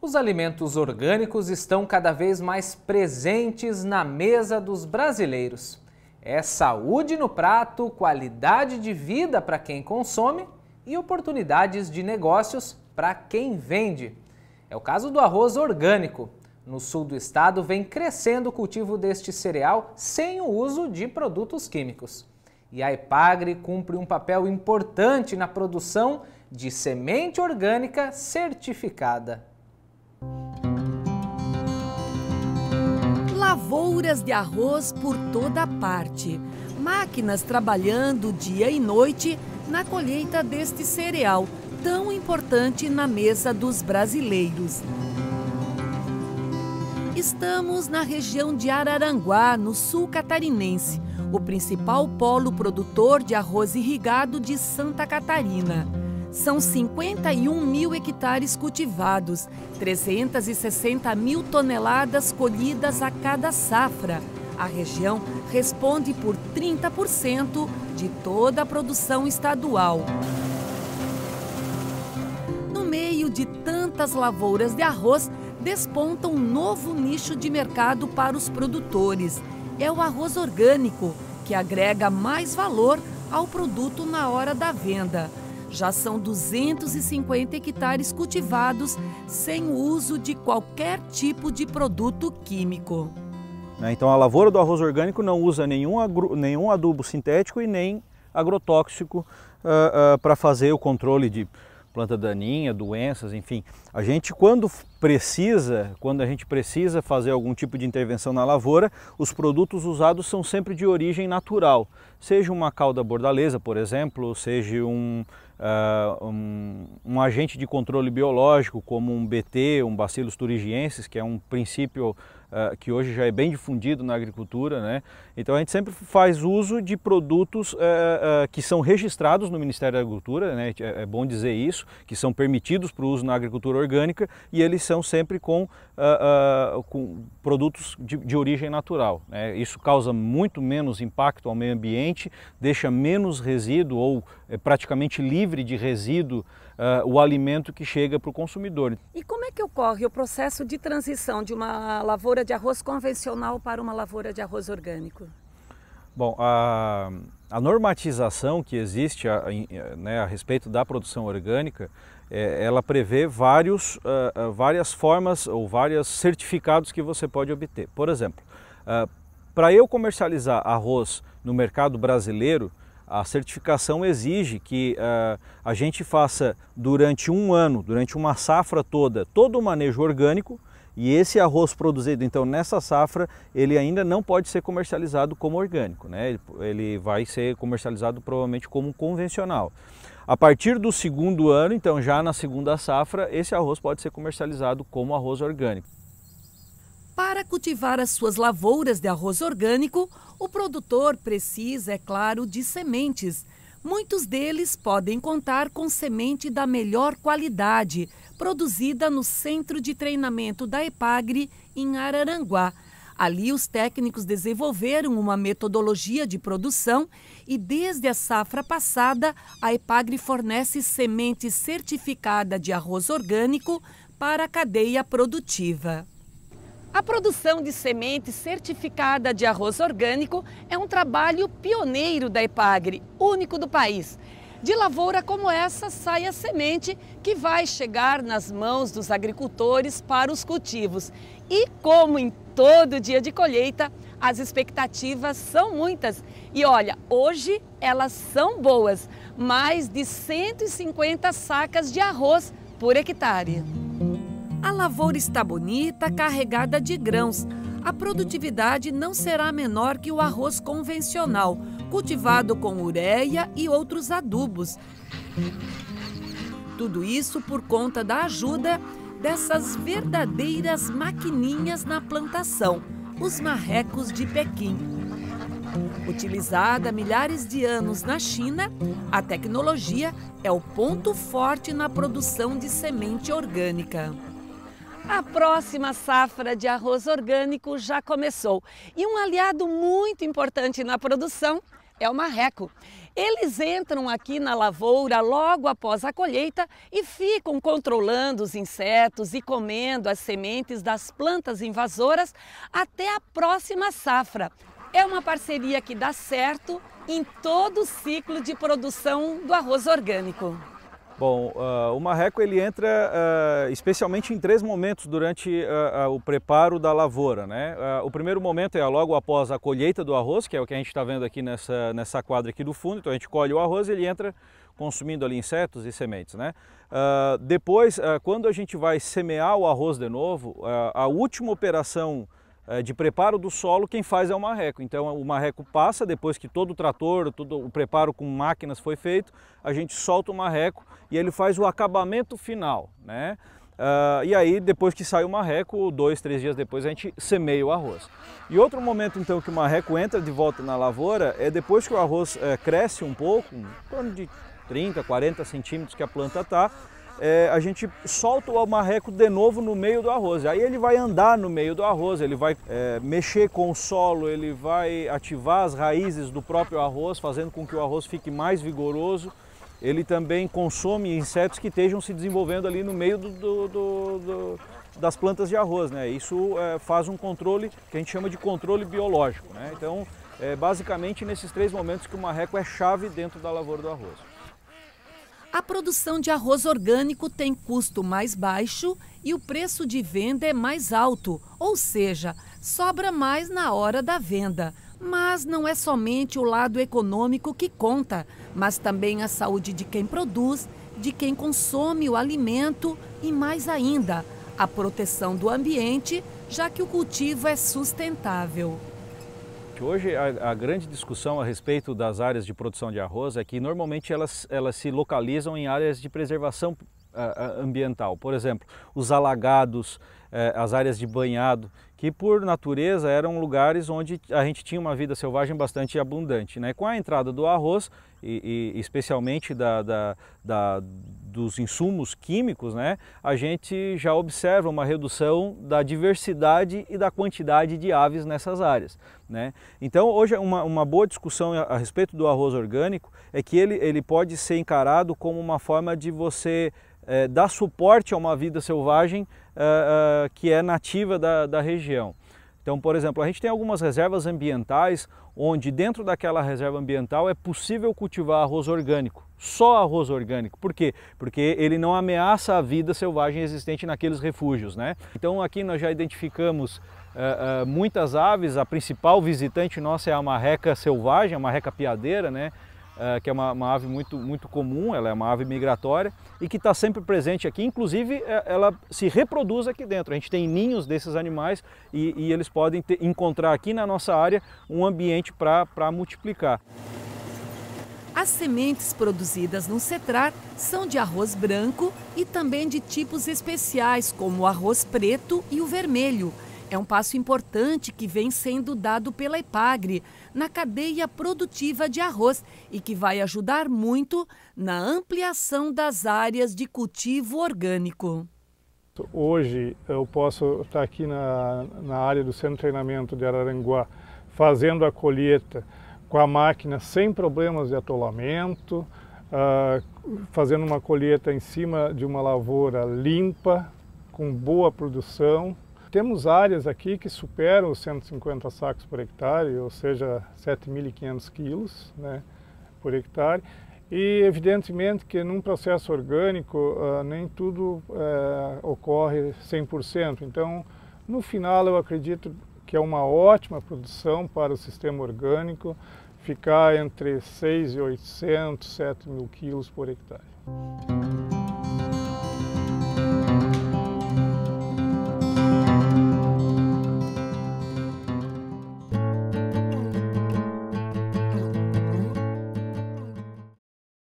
Os alimentos orgânicos estão cada vez mais presentes na mesa dos brasileiros. É saúde no prato, qualidade de vida para quem consome e oportunidades de negócios para quem vende. É o caso do arroz orgânico. No sul do estado vem crescendo o cultivo deste cereal sem o uso de produtos químicos. E a Epagre cumpre um papel importante na produção de semente orgânica certificada. lavouras de arroz por toda parte. Máquinas trabalhando dia e noite na colheita deste cereal, tão importante na mesa dos brasileiros. Estamos na região de Araranguá, no sul catarinense, o principal polo produtor de arroz irrigado de Santa Catarina são 51 mil hectares cultivados, 360 mil toneladas colhidas a cada safra. A região responde por 30% de toda a produção estadual. No meio de tantas lavouras de arroz, desponta um novo nicho de mercado para os produtores. É o arroz orgânico, que agrega mais valor ao produto na hora da venda. Já são 250 hectares cultivados sem o uso de qualquer tipo de produto químico. Né, então a lavoura do arroz orgânico não usa nenhum, agro, nenhum adubo sintético e nem agrotóxico uh, ah, uh, ah, para fazer o controle de planta daninha, doenças, enfim. A gente quando precisa, quando a gente precisa fazer algum tipo de intervenção na lavoura, os produtos usados são sempre de origem natural, seja uma cauda bordaleza, por exemplo, seja um, uh, um, um, agente de controle biológico, como um BT, um Bacillus thuringiensis, que é um princípio uh, que hoje já é bem difundido na agricultura. Né? Então a gente sempre faz uso de produtos uh, que são registrados no Ministério da Agricultura, né? É, é bom dizer isso, que são permitidos para o uso na agricultura orgânica e eles são sempre com, uh, uh, com produtos de, de, origem natural. Né? Isso causa muito menos impacto ao meio ambiente, deixa menos resíduo ou é praticamente livre de resíduo uh, o alimento que chega para o consumidor. E como é que ocorre o processo de transição de uma lavoura de arroz convencional para uma lavoura de arroz orgânico? Bom, a, a normatização que existe a, a, né, a respeito da produção orgânica é, ela prevê vários, uh, várias formas ou vários certificados que você pode obter. Por exemplo, uh, para eu comercializar arroz no mercado brasileiro, a certificação exige que uh, a gente faça durante um ano, durante uma safra toda, todo o manejo orgânico e esse arroz produzido então nessa safra ele ainda não pode ser comercializado como orgânico, né? ele, ele vai ser comercializado provavelmente como convencional. A partir do segundo ano, então já na segunda safra, esse arroz pode ser comercializado como arroz orgânico. Para cultivar as suas lavouras de arroz orgânico, o produtor precisa, é claro, de sementes. Muitos deles podem contar com semente da melhor qualidade, produzida no Centro de Treinamento da EPAGRE, em Araranguá. Ali, os técnicos desenvolveram uma metodologia de produção e, desde a safra passada, a EPAGRE fornece semente certificada de arroz orgânico para a cadeia produtiva. A produção de semente certificada de arroz orgânico é um trabalho pioneiro da EPAGRE, único do país. De lavoura como essa sai a semente que vai chegar nas mãos dos agricultores para os cultivos. E como em todo dia de colheita, as expectativas são muitas. E olha, hoje elas são boas. Mais de 150 sacas de arroz por hectare. A lavoura está bonita, carregada de grãos. A produtividade não será menor que o arroz convencional, cultivado com ureia e outros adubos. Tudo isso por conta da ajuda dessas verdadeiras maquininhas na plantação, os marrecos de Pequim. Utilizada há milhares de anos na China, a tecnologia é o ponto forte na produção de semente orgânica. A próxima safra de arroz orgânico já começou e um aliado muito importante na produção é o marreco. Eles entram aqui na lavoura logo após a colheita e ficam controlando os insetos e comendo as sementes das plantas invasoras até a próxima safra. É uma parceria que dá certo em todo o ciclo de produção do arroz orgânico. Bom, uh, o marreco ele entra uh, especialmente em três momentos durante uh, o preparo da lavoura. Né? o primeiro momento é logo após a colheita do arroz, que é o que a gente está vendo aqui nessa, nessa quadra aqui do fundo. Então a gente colhe o arroz e ele entra consumindo ali insetos e sementes. Né? depois, quando a gente vai semear o arroz de novo, a última operação eh, de preparo do solo, quem faz é o marreco. Então o marreco passa, depois que todo o trator, todo o preparo com máquinas foi feito, a gente solta o marreco e ele faz o acabamento final. Né? Uh, e aí, depois que sai o marreco, dois, três dias depois, a gente semeia o arroz. E outro momento, então, que o marreco entra de volta na lavoura é depois que o arroz é, cresce um pouco, em torno de 30, 40 centímetros que a planta está, é, a gente solta o marreco de novo no meio do arroz. Aí ele vai andar no meio do arroz, ele vai é, mexer com o solo, ele vai ativar as raízes do próprio arroz, fazendo com que o arroz fique mais vigoroso. Ele também consome insetos que estejam se desenvolvendo ali no meio do, do, do, do das plantas de arroz. Né? Isso é, faz um controle que a gente chama de controle biológico. Né? Então, é basicamente nesses três momentos que o marreco é chave dentro da lavoura do arroz. A produção de arroz orgânico tem custo mais baixo e o preço de venda é mais alto, ou seja, sobra mais na hora da venda. Mas não é somente o lado econômico que conta, mas também a saúde de quem produz, de quem consome o alimento e, mais ainda, a proteção do ambiente, já que o cultivo é sustentável hoje a, a, grande discussão a respeito das áreas de produção de arroz é que normalmente elas, elas se localizam em áreas de preservação ah, ah, ambiental. Por exemplo, os alagados, eh, as áreas de banhado, que por natureza eram lugares onde a gente tinha uma vida selvagem bastante abundante. Né? Com a entrada do arroz, e, e especialmente da, da, da, dos insumos químicos, né? a gente já observa uma redução da diversidade e da quantidade de aves nessas áreas. Né? Então hoje uma, uma boa discussão a respeito do arroz orgânico é que ele, ele pode ser encarado como uma forma de você é, dar suporte a uma vida selvagem uh, que é nativa da, da região. Então, por exemplo, a gente tem algumas reservas ambientais onde dentro daquela reserva ambiental é possível cultivar arroz orgânico, só arroz orgânico. Por quê? Porque ele não ameaça a vida selvagem existente naqueles refúgios, né? Então aqui nós já identificamos uh, uh, muitas aves, a principal visitante nossa é a marreca selvagem, a marreca piadeira, né? é, que é uma, uma, ave muito, muito comum, ela é uma ave migratória e que está sempre presente aqui. Inclusive, eh, ela se reproduz aqui dentro. A gente tem ninhos desses animais e, e eles podem ter, encontrar aqui na nossa área um ambiente para multiplicar. As sementes produzidas no CETRAR são de arroz branco e também de tipos especiais, como o arroz preto e o vermelho é um passo importante que vem sendo dado pela EPAGRE na cadeia produtiva de arroz e que vai ajudar muito na ampliação das áreas de cultivo orgânico. Hoje eu posso estar aqui na, na área do Centro de Treinamento de Araranguá fazendo a colheita com a máquina sem problemas de atolamento, uh, fazendo uma colheita em cima de uma lavoura limpa, com boa produção temos áreas aqui que superam os 150 sacos por hectare, ou seja, 7.500 quilos né, por hectare. E evidentemente que num processo orgânico uh, nem tudo uh, ocorre 100%. Então, no final, eu acredito que é uma ótima produção para o sistema orgânico ficar entre 6 e 800, 7 mil quilos por hectare.